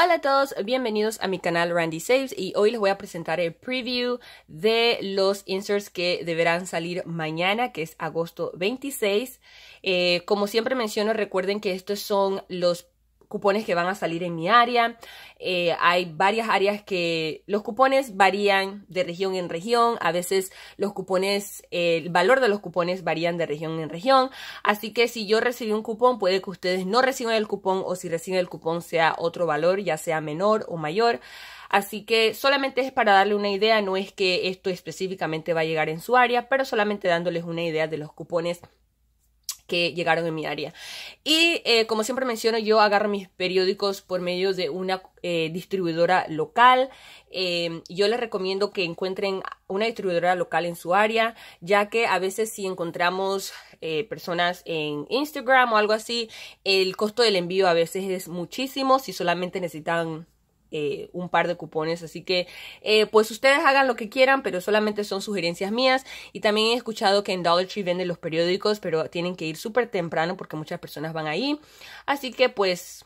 Hola a todos, bienvenidos a mi canal Randy Saves y hoy les voy a presentar el preview de los inserts que deberán salir mañana, que es agosto 26. Eh, como siempre menciono, recuerden que estos son los cupones que van a salir en mi área. Eh, hay varias áreas que los cupones varían de región en región. A veces los cupones, eh, el valor de los cupones varían de región en región. Así que si yo recibí un cupón, puede que ustedes no reciban el cupón o si reciben el cupón sea otro valor, ya sea menor o mayor. Así que solamente es para darle una idea, no es que esto específicamente va a llegar en su área, pero solamente dándoles una idea de los cupones que llegaron en mi área. Y eh, como siempre menciono, yo agarro mis periódicos por medio de una eh, distribuidora local. Em, yo les recomiendo que encuentren una distribuidora local en su área, ya que a veces si encontramos eh, personas en Instagram o algo así, el costo del envío a veces es muchísimo si solamente necesitan eh, un par de cupones. Así que, eh, pues ustedes hagan lo que quieran, pero solamente son sugerencias mías. Y también he escuchado que en Dollar Tree venden los periódicos, pero tienen que ir súper temprano porque muchas personas van ahí. Así que, pues,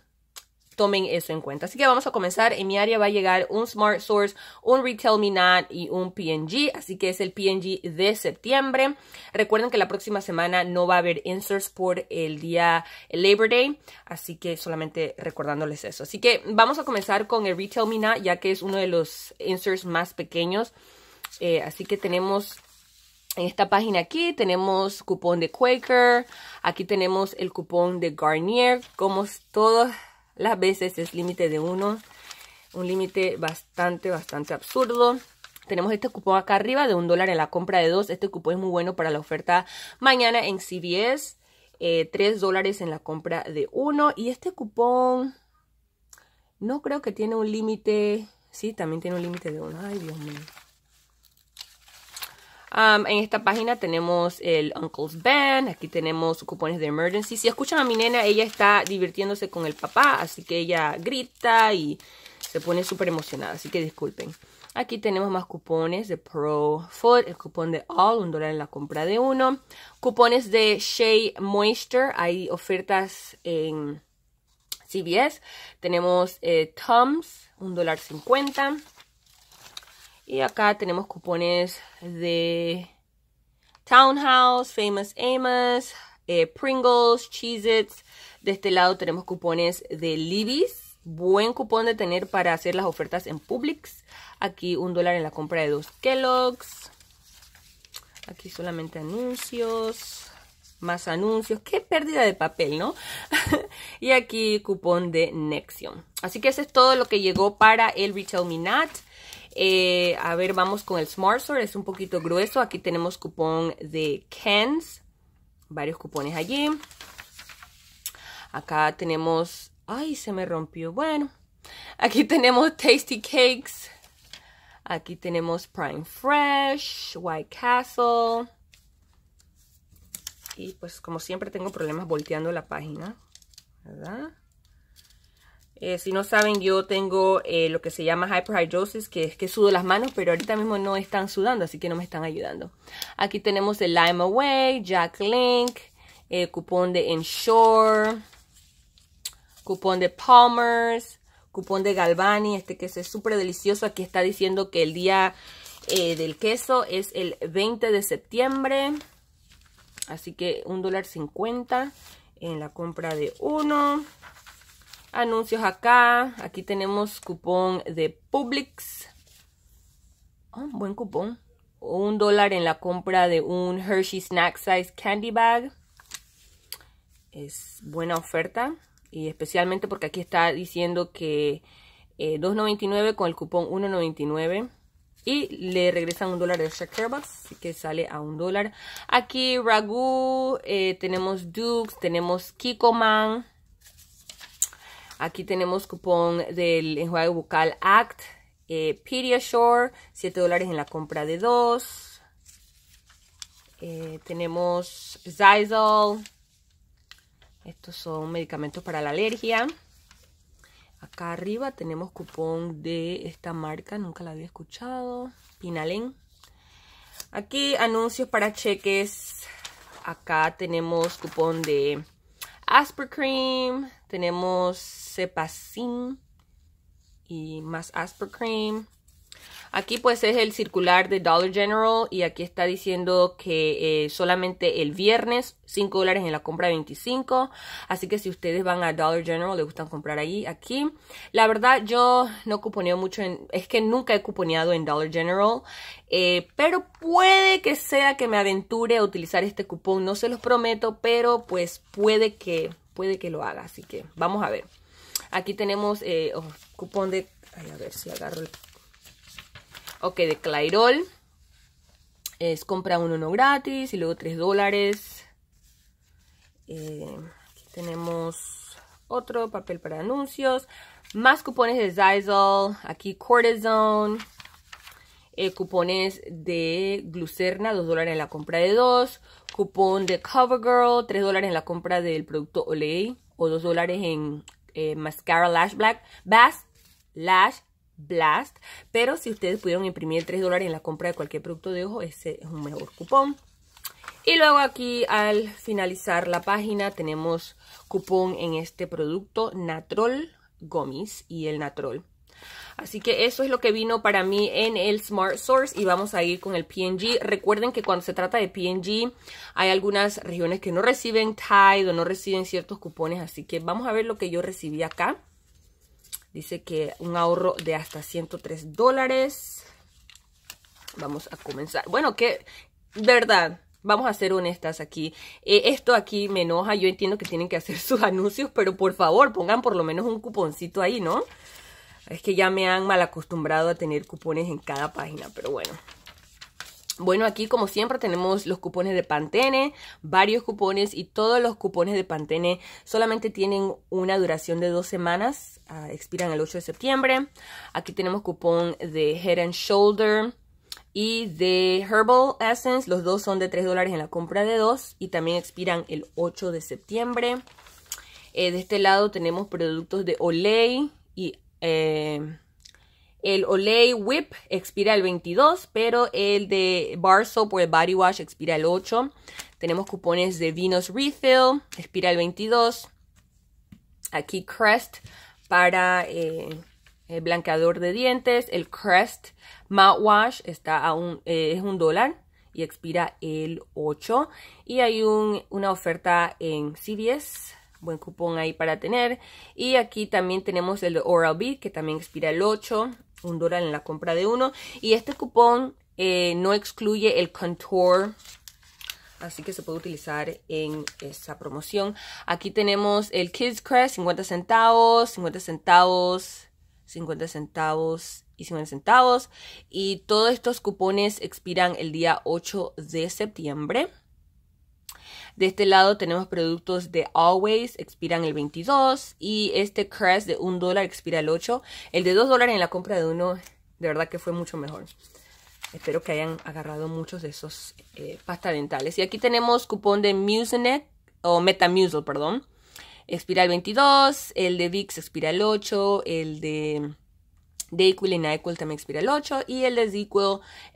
tomen eso en cuenta. Así que vamos a comenzar. En mi área va a llegar un Smart Source, un Retail Me y un PNG. Así que es el PNG de septiembre. Recuerden que la próxima semana no va a haber inserts por el día Labor Day. Así que solamente recordándoles eso. Así que vamos a comenzar con el Retail Me ya que es uno de los inserts más pequeños. Eh, así que tenemos en esta página aquí tenemos cupón de Quaker. Aquí tenemos el cupón de Garnier. Como todos las veces es límite de uno. Un límite bastante, bastante absurdo. Tenemos este cupón acá arriba de un dólar en la compra de dos. Este cupón es muy bueno para la oferta mañana en CVS. Eh, tres dólares en la compra de uno. Y este cupón no creo que tiene un límite. Sí, también tiene un límite de uno. Ay, Dios mío en esta página tenemos el Uncle's Band, aquí tenemos cupones de emergency. Si escuchan a mi nena, ella está divirtiéndose con el papá, así que ella grita y se pone súper emocionada, así que disculpen. Aquí tenemos más cupones de Pro Food, el cupón de All, un dólar en la compra de uno. Cupones de Shea Moisture, hay ofertas en CVS. Tenemos eh, un dólar cincuenta. Y acá tenemos cupones de Townhouse, Famous Amos, eh, Pringles, Cheez-Its. De este lado tenemos cupones de Libby's. Buen cupón de tener para hacer las ofertas en Publix. Aquí un dólar en la compra de dos Kellogg's. Aquí solamente anuncios. Más anuncios. Qué pérdida de papel, ¿no? y aquí cupón de Nexion. Así que eso es todo lo que llegó para el Retail Minat. Eh, a ver, vamos con el Smart Store. Es un poquito grueso. Aquí tenemos cupón de Ken's. Varios cupones allí. Acá tenemos... Ay, se me rompió. Bueno. Aquí tenemos Tasty Cakes. Aquí tenemos Prime Fresh, White Castle. Y pues como siempre tengo problemas volteando la página. ¿Verdad? Eh, si no saben, yo tengo eh, lo que se llama hyperhidrosis, que es que sudo las manos, pero ahorita mismo no están sudando, así que no me están ayudando. Aquí tenemos el Lime Away, Jack Link, eh, cupón de Ensure, cupón de Palmer's, cupón de Galvani, este queso es súper delicioso. Aquí está diciendo que el día del queso es el 20 de septiembre, así que $1.50 dólar en la compra de uno anuncios acá. Aquí tenemos cupón de Publix. Ah, un buen cupón. Un dólar en la compra de un Hershey Snack Size Candy Bag. Es buena oferta. Y especialmente porque aquí está diciendo que 2.99 eh, con el cupón 1.99. Y le regresan un dólar de Shakerbox. Así que sale a un dólar. Aquí Ragu, eh, tenemos Dukes, tenemos Kikoman. Aquí tenemos cupón del enjuague bucal ACT, eh, Pediasure, 7 dólares en la compra de dos. Eh, tenemos Zizol, Estos son medicamentos para la alergia. Acá arriba tenemos cupón de esta marca, nunca la había escuchado, Pinalen. Aquí anuncios para cheques. Acá tenemos cupón de cream, tenemos Cepacin y más cream. Aquí pues es el circular de Dollar General y aquí está diciendo que eh, solamente el viernes 5 dólares en la compra de 25. Así que si ustedes van a Dollar General, les gustan comprar ahí, aquí. La verdad yo no cuponeo mucho, en, es que nunca he cuponeado en Dollar General. Eh, pero puede que sea que me aventure a utilizar este cupón, no se los prometo, pero pues puede que, puede que lo haga. Así que vamos a ver. Aquí tenemos eh, oh, cupón de... a ver si agarro el Ok, de Clairol. Es compra uno, no gratis. Y luego 3 dólares. Eh, tenemos otro papel para anuncios. Más cupones de Zyzol. Aquí Cortisone. Eh, cupones de Glucerna, 2 dólares en la compra de dos. Cupón de CoverGirl, 3 dólares en la compra del producto Olay. O 2 dólares en eh, Mascara Lash Black. Bass Lash Blast, pero si ustedes pudieron imprimir 3 dólares en la compra de cualquier producto de ojo, ese es un mejor cupón. Y luego aquí al finalizar la página tenemos cupón en este producto Natrol Gomis y el Natrol. Así que eso es lo que vino para mí en el Smart Source y vamos a ir con el PNG. Recuerden que cuando se trata de PNG hay algunas regiones que no reciben Tide o no reciben ciertos cupones, así que vamos a ver lo que yo recibí acá. Dice que un ahorro de hasta 103 dólares. Vamos a comenzar. Bueno, que, verdad, vamos a ser honestas aquí. Eh, esto aquí me enoja. Yo entiendo que tienen que hacer sus anuncios, pero por favor, pongan por lo menos un cuponcito ahí, ¿no? Es que ya me han mal acostumbrado a tener cupones en cada página, pero bueno. Bueno, aquí como siempre tenemos los cupones de Pantene, varios cupones y todos los cupones de Pantene solamente tienen una duración de dos semanas, ah, expiran el 8 de septiembre. Aquí tenemos cupón de Head and Shoulder y de Herbal Essence, los dos son de 3 dólares en la compra de dos y también expiran el 8 de septiembre. Eh, de este lado tenemos productos de Olay y... Eh, el Olay Whip expira el 22, pero el de Bar Soap o el Body Wash expira el 8. Tenemos cupones de Vinos Refill, expira el 22. Aquí Crest para eh, el blanqueador de dientes. El Crest Mouthwash está eh, es un dólar y expira el 8. Y hay una oferta en CVS buen cupón ahí para tener. Y aquí también tenemos el Oral B que también expira el 8 un dólar en la compra de uno. Y este cupón eh, no excluye el contour así que se puede utilizar en esa promoción. Aquí tenemos el Kids Crest, 50 centavos, 50 centavos, 50 centavos y 50 centavos. Y todos estos cupones expiran el día 8 de septiembre. De este lado tenemos productos de Always, expiran el 22. Y este Crest de 1 dólar expira el 8. El de 2 dólares en la compra de uno, de verdad que fue mucho mejor. Espero que hayan agarrado muchos de esos eh, pasta dentales. Y aquí tenemos cupón de Musenet, o MetaMusel perdón. Expira el 22, el de VIX expira el 8, el de de equal y NyQuil también expira el 8 y el de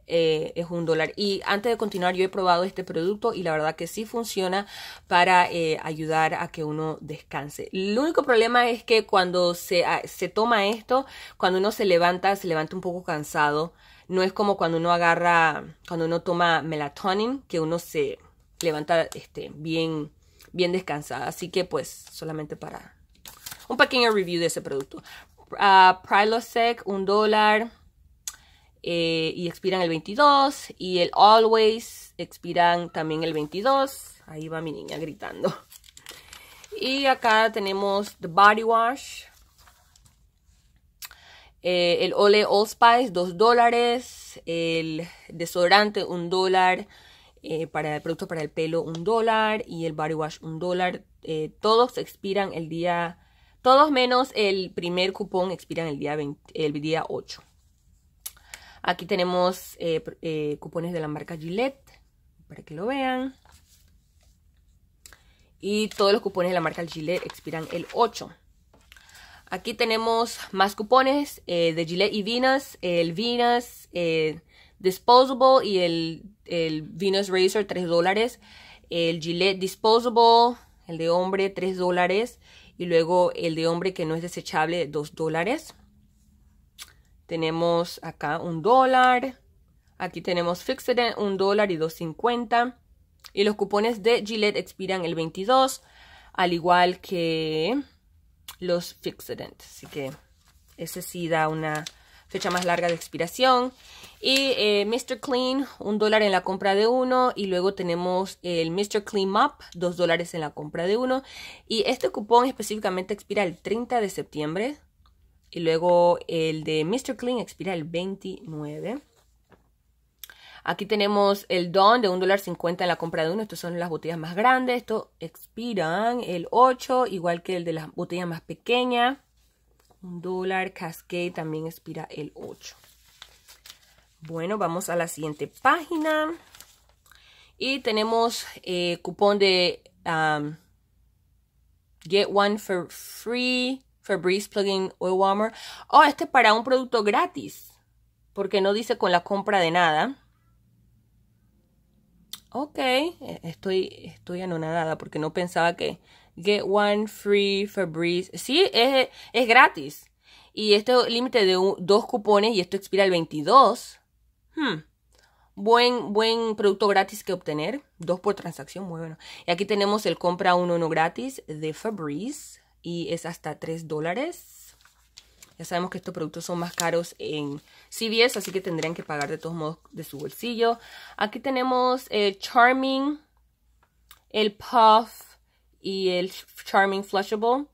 eh, es un dólar. Y antes de continuar, yo he probado este producto y la verdad que sí funciona para eh, ayudar a que uno descanse. El único problema es que cuando ah, se, toma esto, cuando uno se levanta, se levanta un poco cansado. No es como cuando uno agarra, cuando uno toma melatonin, que uno se levanta este, bien, bien Así que pues solamente para un pequeño review de ese producto. Prilosec, un dólar. Eh, y expiran el 22. Y el Always expiran también el 22. Ahí va mi niña gritando. Y acá tenemos The Body Wash. Eh, el Ole Spice 2 dólares. El desodorante, 1 dólar. Eh, para el producto para el pelo, 1 dólar. Y el Body Wash, 1 dólar. todos expiran el día todos menos el primer cupón expiran el día, el día 8. Aquí tenemos eh, eh, cupones de la marca Gillette, para que lo vean. Y todos los cupones de la marca Gillette expiran el 8. Aquí tenemos más cupones eh, de Gillette y Venus, el Venus Disposable y el, el, Venus Razor 3 dólares, el Gillette Disposable, el de hombre 3 dólares y luego el de hombre que no es desechable, 2 dólares. Tenemos acá un dólar. Aquí tenemos Fixed, un dólar y 2.50. Y los cupones de Gillette expiran el 22, al igual que los Fixedent. Así que ese sí da una fecha más larga de expiración. Y eh, Mr. Clean, un dólar en la compra de uno. Y luego tenemos el Mr. Clean Up, dos dólares en la compra de uno. Y este cupón específicamente expira el 30 de septiembre. Y luego el de Mr. Clean expira el 29. Aquí tenemos el Don de $1.50 en la compra de uno. Estas son las botellas más grandes. Estos expiran el 8, igual que el de las botellas más pequeñas dólar. Cascade también expira el 8. Bueno, vamos a la siguiente página. Y tenemos eh, cupón de um, Get One for Free Febreze Plugin Oil Warmer. Oh, este para un producto gratis. Porque no dice con la compra de nada. Ok, e-, estoy, estoy anonadada porque no pensaba que, Get One Free Fabrice. Sí, es, gratis. Y este límite de dos cupones y esto expira el 22. Hmm. Buen, buen producto gratis que obtener. Dos por transacción, muy bueno. Y aquí tenemos el compra uno no gratis de Fabrice. Y es hasta 3 dólares. Ya sabemos que estos productos son más caros en CVS, así que tendrían que pagar de todos modos de su bolsillo. Aquí tenemos Charming, el Puff, y el Charming Flushable.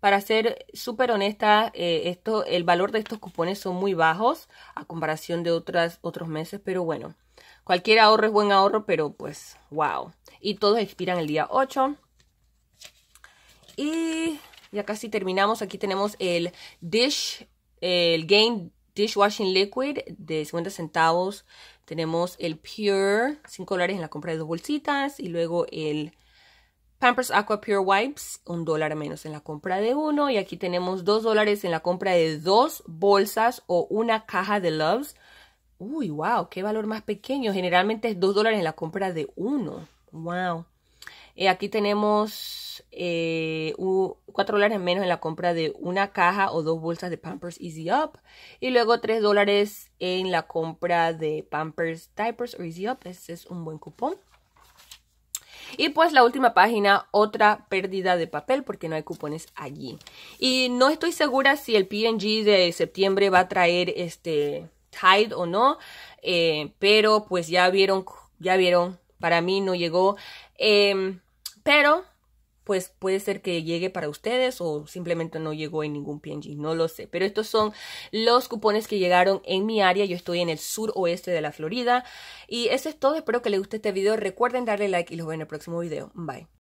Para ser súper honesta, eh, esto, el valor de estos cupones son muy bajos a comparación de otras, otros meses, pero bueno, cualquier ahorro es buen ahorro, pero pues, wow. Y todos expiran el día 8. Y ya casi terminamos. Aquí tenemos el Dish, el Gain Dishwashing Liquid de 50 centavos. Tenemos el Pure, 5 dólares en la compra de dos bolsitas. Y luego el Pampers Aqua Pure Wipes, un dólar menos en la compra de uno. Y aquí tenemos dos dólares en la compra de dos bolsas o una caja de Loves. Uy, wow, qué valor más pequeño. Generalmente es dos dólares en la compra de uno. Wow. Eh, aquí tenemos eh, cuatro dólares menos en la compra de una caja o dos bolsas de Pampers Easy Up. Y luego tres dólares en la compra de Pampers Diapers o Easy Up. Este es un buen cupón. Y pues la última página, otra pérdida de papel porque no hay cupones allí. Y no estoy segura si el PNG de septiembre va a traer este Tide o no, eh, pero pues ya vieron, ya vieron, para mí no llegó. Em, pero pues puede ser que llegue para ustedes o simplemente no llegó en ningún PNG, no lo sé. Pero estos son los cupones que llegaron en mi área. Yo estoy en el sur oeste de la Florida. Y eso es todo. Espero que les guste este video. Recuerden darle like y los veo en el próximo video. Bye.